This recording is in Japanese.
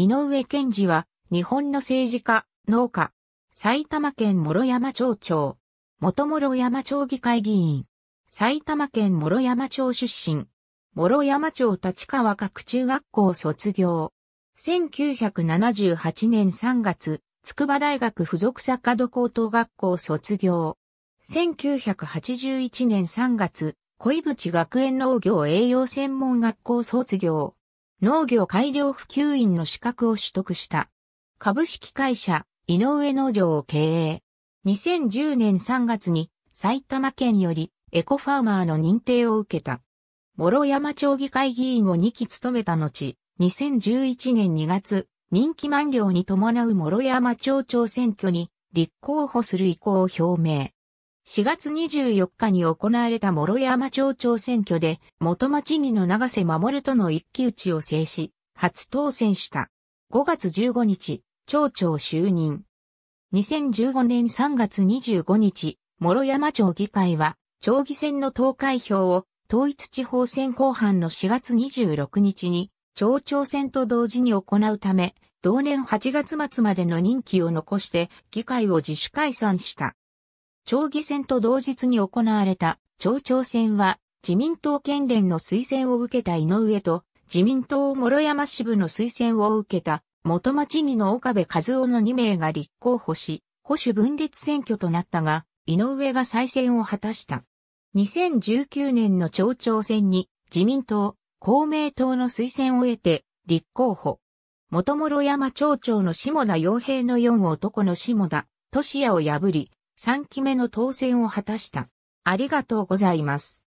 井上健治は、日本の政治家、農家、埼玉県諸山町長、元諸山町議会議員、埼玉県諸山町出身、諸山町立川各中学校卒業。1978年3月、筑波大学附属坂戸高等学校卒業。1981年3月、小井淵学園農業栄養専門学校卒業。農業改良普及員の資格を取得した。株式会社、井上農場を経営。2010年3月に埼玉県よりエコファーマーの認定を受けた。諸山町議会議員を2期務めた後、2011年2月、任期満了に伴う諸山町長選挙に立候補する意向を表明。4月24日に行われた諸山町長選挙で元町議の長瀬守との一騎打ちを制し、初当選した。5月15日、町長就任。2015年3月25日、諸山町議会は、町議選の投開票を統一地方選後半の4月26日に、町長選と同時に行うため、同年8月末までの任期を残して議会を自主解散した。町議選と同日に行われた町長選は自民党県連の推薦を受けた井上と自民党諸山支部の推薦を受けた元町議の岡部和夫の2名が立候補し、保守分裂選挙となったが、井上が再選を果たした。2019年の町長選に自民党、公明党の推薦を得て立候補。元諸山町長の下田洋平の4男の下田、俊也を破り、3期目の当選を果たした。ありがとうございます。